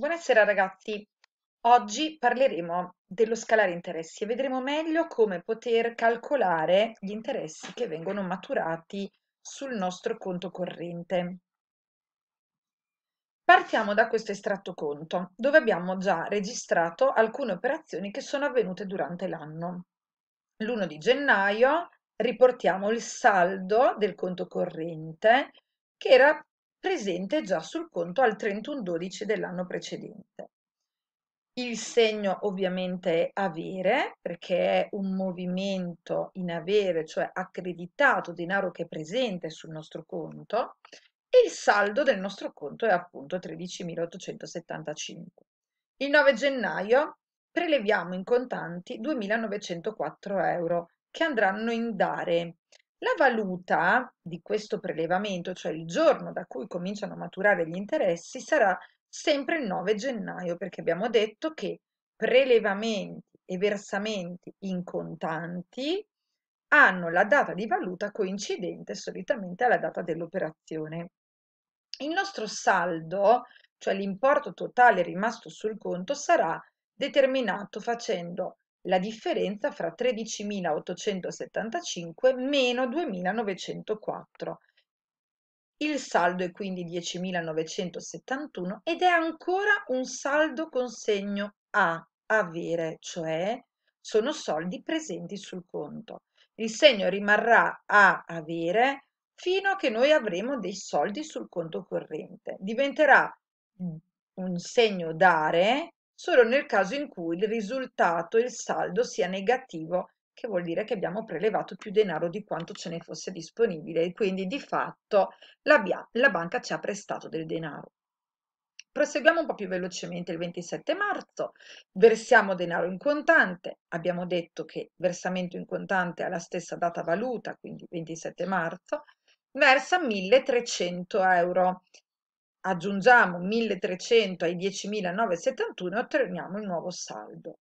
Buonasera ragazzi, oggi parleremo dello scalare interessi e vedremo meglio come poter calcolare gli interessi che vengono maturati sul nostro conto corrente. Partiamo da questo estratto conto, dove abbiamo già registrato alcune operazioni che sono avvenute durante l'anno. L'1 di gennaio riportiamo il saldo del conto corrente che era presente già sul conto al 31-12 dell'anno precedente. Il segno ovviamente è avere, perché è un movimento in avere, cioè accreditato, denaro che è presente sul nostro conto, e il saldo del nostro conto è appunto 13.875. Il 9 gennaio preleviamo in contanti 2.904 euro che andranno in dare la valuta di questo prelevamento, cioè il giorno da cui cominciano a maturare gli interessi, sarà sempre il 9 gennaio, perché abbiamo detto che prelevamenti e versamenti in contanti hanno la data di valuta coincidente solitamente alla data dell'operazione. Il nostro saldo, cioè l'importo totale rimasto sul conto, sarà determinato facendo la differenza fra 13.875 meno 2.904. Il saldo è quindi 10.971 ed è ancora un saldo con segno A, avere, cioè sono soldi presenti sul conto. Il segno rimarrà A, avere, fino a che noi avremo dei soldi sul conto corrente. Diventerà un segno dare solo nel caso in cui il risultato, il saldo, sia negativo, che vuol dire che abbiamo prelevato più denaro di quanto ce ne fosse disponibile e quindi di fatto la, la banca ci ha prestato del denaro. Proseguiamo un po' più velocemente il 27 marzo, versiamo denaro in contante, abbiamo detto che versamento in contante ha la stessa data valuta, quindi 27 marzo, versa 1300 euro, aggiungiamo 1300 ai 10.971 e otteniamo il nuovo saldo.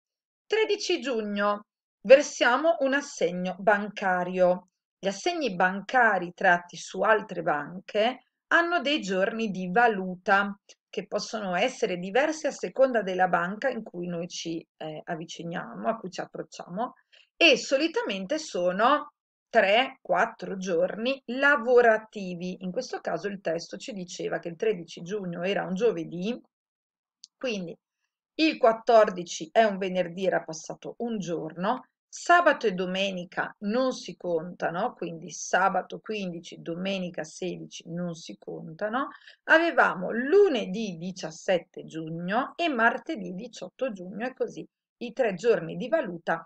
13 giugno versiamo un assegno bancario. Gli assegni bancari tratti su altre banche hanno dei giorni di valuta che possono essere diversi a seconda della banca in cui noi ci eh, avviciniamo, a cui ci approcciamo e solitamente sono 3-4 giorni lavorativi. In questo caso il testo ci diceva che il 13 giugno era un giovedì, quindi il 14 è un venerdì, era passato un giorno, sabato e domenica non si contano, quindi sabato 15, domenica 16 non si contano. Avevamo lunedì 17 giugno e martedì 18 giugno e così i tre giorni di valuta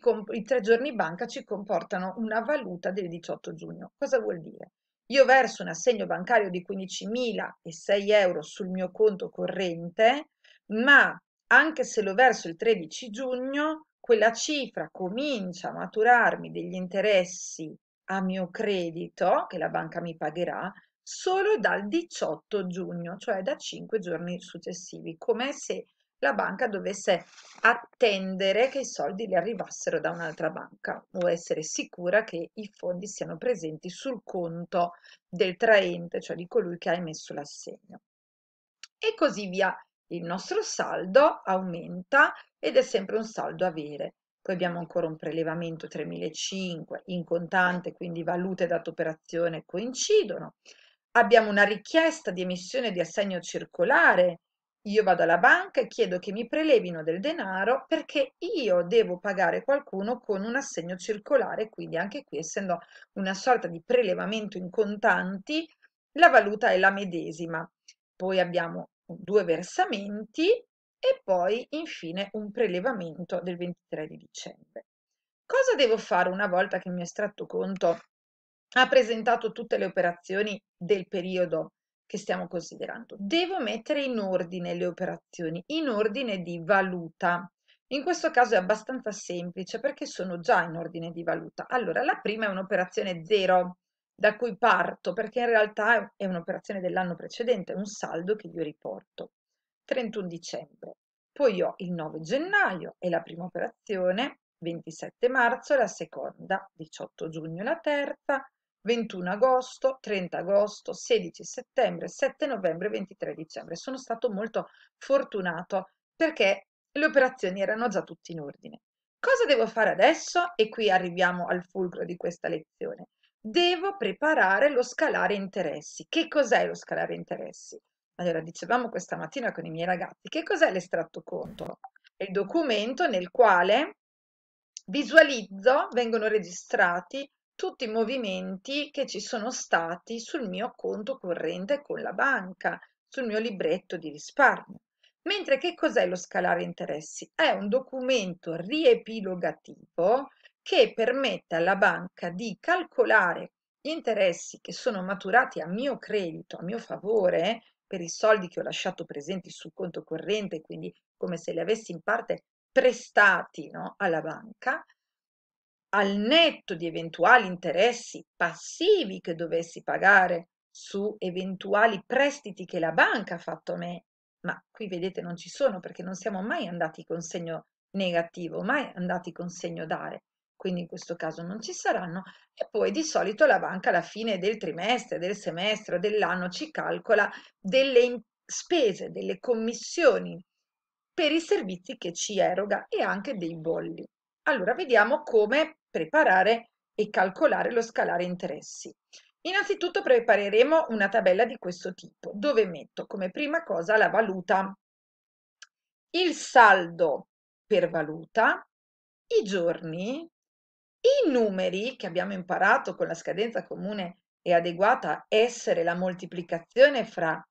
comp- i tre giorni banca ci comportano una valuta del 18 giugno. Cosa vuol dire? Io verso un assegno bancario di 15.006 euro sul mio conto corrente, ma anche se lo verso il 13 giugno, quella cifra comincia a maturarmi degli interessi a mio credito che la banca mi pagherà solo dal 18 giugno, cioè da 5 giorni successivi, come se la banca dovesse attendere che i soldi le arrivassero da un'altra banca o essere sicura che i fondi siano presenti sul conto del traente, cioè di colui che ha emesso l'assegno. E così via. Il nostro saldo aumenta ed è sempre un saldo avere. Poi abbiamo ancora un prelevamento 3.500 in contante, quindi valute data operazione coincidono. Abbiamo una richiesta di emissione di assegno circolare io vado alla banca e chiedo che mi prelevino del denaro perché io devo pagare qualcuno con un assegno circolare, quindi anche qui essendo una sorta di prelevamento in contanti, la valuta è la medesima. Poi abbiamo due versamenti e poi infine un prelevamento del 23 di dicembre. Cosa devo fare una volta che il mio estratto conto ha presentato tutte le operazioni del periodo che stiamo considerando. Mm. Devo mettere in ordine le operazioni, in ordine di valuta. In questo caso è abbastanza semplice perché sono già in ordine di valuta. Allora, la prima è un'operazione zero da cui parto perché in realtà è un'operazione dell'anno precedente, è un saldo che io riporto. 31 dicembre. Poi ho il 9 gennaio, è la prima operazione, 27 marzo, la seconda, 18 giugno la terza, 21 agosto, 30 agosto, 16 settembre, 7 novembre, 23 dicembre. Sono stato molto fortunato perché le operazioni erano già tutte in ordine. Cosa devo fare adesso? E qui arriviamo al fulcro di questa lezione. Devo preparare lo scalare interessi. Che cos'è lo scalare interessi? Allora, dicevamo questa mattina con i miei ragazzi, che cos'è l'estratto conto? È il documento nel quale visualizzo, vengono registrati tutti i movimenti che ci sono stati sul mio conto corrente con la banca, sul mio libretto di risparmio. Mentre che cos'è lo scalare interessi? È un documento riepilogativo che permette alla banca di calcolare gli interessi che sono maturati a mio credito, a mio favore, per i soldi che ho lasciato presenti sul conto corrente, quindi come se li avessi in parte prestati no, alla banca, al netto di eventuali interessi passivi che dovessi pagare su eventuali prestiti che la banca ha fatto a me, ma qui vedete non ci sono perché non siamo mai andati con segno negativo, mai andati con segno dare, quindi in questo caso non ci saranno e poi di solito la banca alla fine del trimestre, del semestre, dell'anno ci calcola delle spese, delle commissioni per i servizi che ci eroga e anche dei bolli. Allora vediamo come preparare e calcolare lo scalare interessi. Innanzitutto prepareremo una tabella di questo tipo, dove metto come prima cosa la valuta, il saldo per valuta, i giorni, i numeri che abbiamo imparato con la scadenza comune e adeguata essere la moltiplicazione fra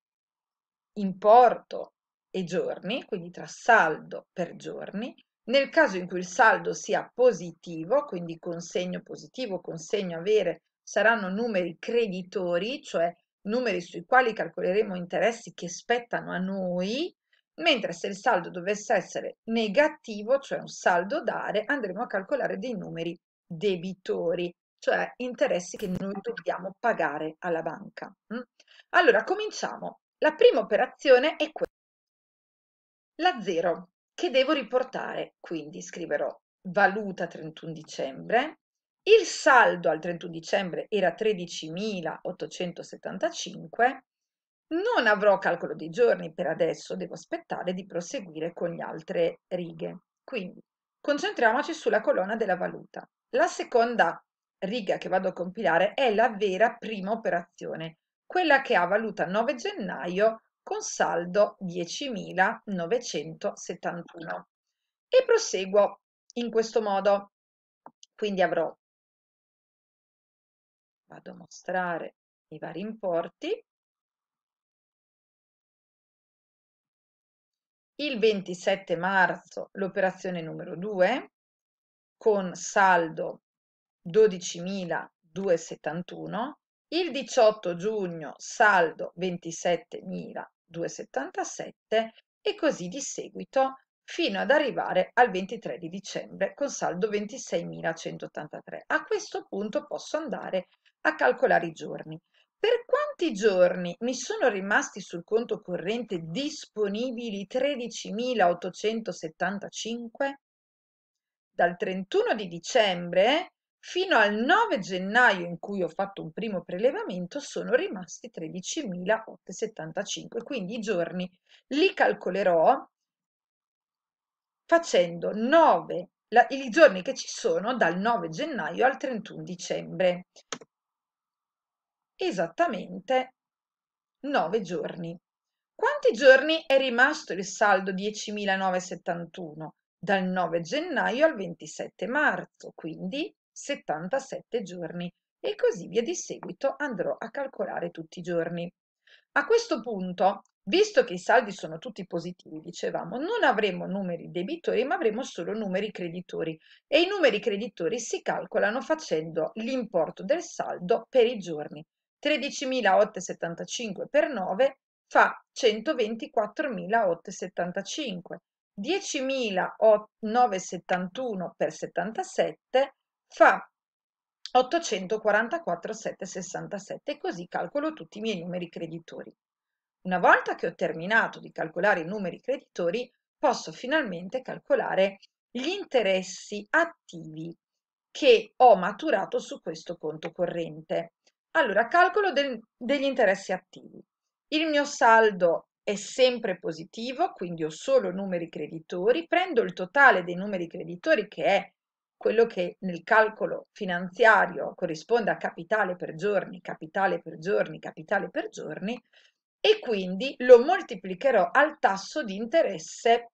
importo e giorni, quindi tra saldo per giorni, nel caso in cui il saldo sia positivo, quindi consegno positivo, consegno avere, saranno numeri creditori, cioè numeri sui quali calcoleremo interessi che spettano a noi, mentre se il saldo dovesse essere negativo, cioè un saldo dare, andremo a calcolare dei numeri debitori, cioè interessi che noi dobbiamo pagare alla banca. Mm? Allora, cominciamo. La prima operazione è questa. La 0 che devo riportare, quindi scriverò valuta 31 dicembre, il saldo al 31 dicembre era 13.875, non avrò calcolo dei giorni per adesso, devo aspettare di proseguire con le altre righe. Quindi concentriamoci sulla colonna della valuta. La seconda riga che vado a compilare è la vera prima operazione, quella che ha valuta 9 gennaio con saldo 10.971 e proseguo in questo modo. Quindi avrò, vado a mostrare i vari importi, il 27 marzo l'operazione numero 2 con saldo 12.271, il 18 giugno saldo 27.000 2,77 e così di seguito fino ad arrivare al 23 di dicembre con saldo 26.183. A questo punto posso andare a calcolare i giorni. Per quanti giorni mi sono rimasti sul conto corrente disponibili 13.875? Dal 31 di dicembre Fino al 9 gennaio in cui ho fatto un primo prelevamento sono rimasti 13.875, quindi i giorni li calcolerò facendo 9, la, i giorni che ci sono dal 9 gennaio al 31 dicembre. Esattamente 9 giorni. Quanti giorni è rimasto il saldo 10.971? Dal 9 gennaio al 27 marzo, quindi 77 giorni e così via di seguito andrò a calcolare tutti i giorni. A questo punto, visto che i saldi sono tutti positivi, dicevamo, non avremo numeri debitori ma avremo solo numeri creditori e i numeri creditori si calcolano facendo l'importo del saldo per i giorni. 13.875 per 9 fa 124.875, 10.971 per 77 fa 844,767 e così calcolo tutti i miei numeri creditori. Una volta che ho terminato di calcolare i numeri creditori, posso finalmente calcolare gli interessi attivi che ho maturato su questo conto corrente. Allora, calcolo del, degli interessi attivi. Il mio saldo è sempre positivo, quindi ho solo numeri creditori, prendo il totale dei numeri creditori che è quello che nel calcolo finanziario corrisponde a capitale per giorni, capitale per giorni, capitale per giorni, e quindi lo moltiplicherò al tasso di interesse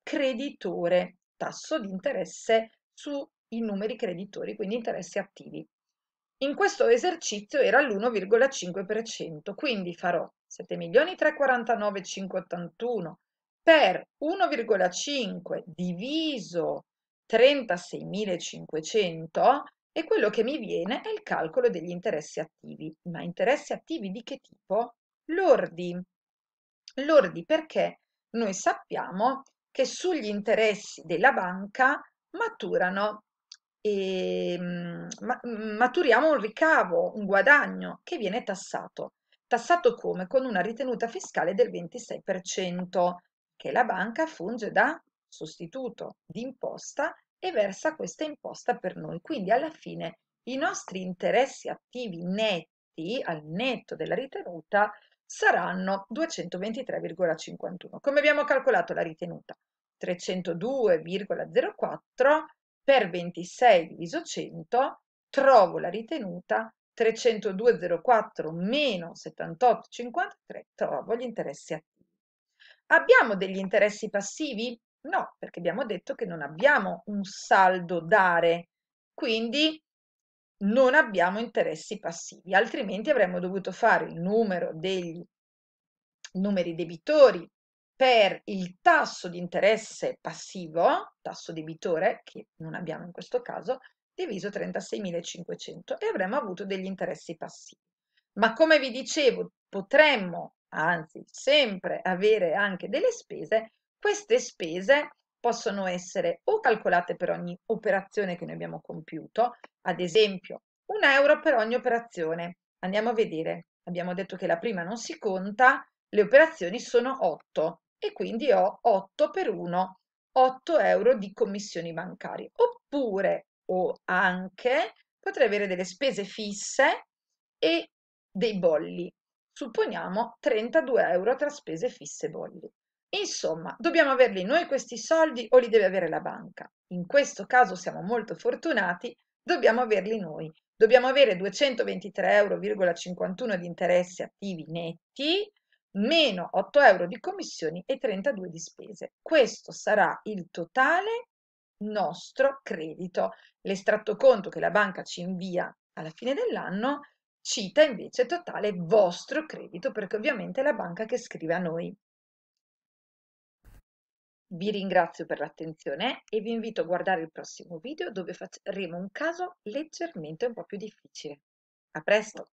creditore, tasso di interesse sui numeri creditori, quindi interessi attivi. In questo esercizio era l'1,5%, quindi farò 7.349.581 per 1,5 diviso 36.500 e quello che mi viene è il calcolo degli interessi attivi. Ma interessi attivi di che tipo? Lordi. Lordi perché noi sappiamo che sugli interessi della banca maturano e, ehm, maturiamo un ricavo, un guadagno che viene tassato. Tassato come? Con una ritenuta fiscale del 26%, che la banca funge da sostituto di imposta e versa questa imposta per noi. Quindi alla fine i nostri interessi attivi netti al netto della ritenuta saranno 223,51. Come abbiamo calcolato la ritenuta? 302,04 per 26 diviso 100 trovo la ritenuta 302,04 meno 78,53 trovo gli interessi attivi. Abbiamo degli interessi passivi? No, perché abbiamo detto che non abbiamo un saldo dare, quindi non abbiamo interessi passivi, altrimenti avremmo dovuto fare il numero dei numeri debitori per il tasso di interesse passivo, tasso debitore, che non abbiamo in questo caso, diviso 36.500 e avremmo avuto degli interessi passivi. Ma come vi dicevo, potremmo, anzi sempre, avere anche delle spese queste spese possono essere o calcolate per ogni operazione che noi abbiamo compiuto, ad esempio un euro per ogni operazione. Andiamo a vedere, abbiamo detto che la prima non si conta, le operazioni sono 8 e quindi ho 8 per 1, 8 euro di commissioni bancarie. Oppure o anche potrei avere delle spese fisse e dei bolli. Supponiamo 32 euro tra spese fisse e bolli. Insomma, dobbiamo averli noi questi soldi o li deve avere la banca. In questo caso siamo molto fortunati, dobbiamo averli noi. Dobbiamo avere 223,51 euro di interessi attivi netti, meno 8 euro di commissioni e 32 di spese. Questo sarà il totale nostro credito. L'estratto conto che la banca ci invia alla fine dell'anno cita invece totale vostro credito perché ovviamente è la banca che scrive a noi. Vi ringrazio per l'attenzione e vi invito a guardare il prossimo video dove faremo un caso leggermente un po' più difficile. A presto!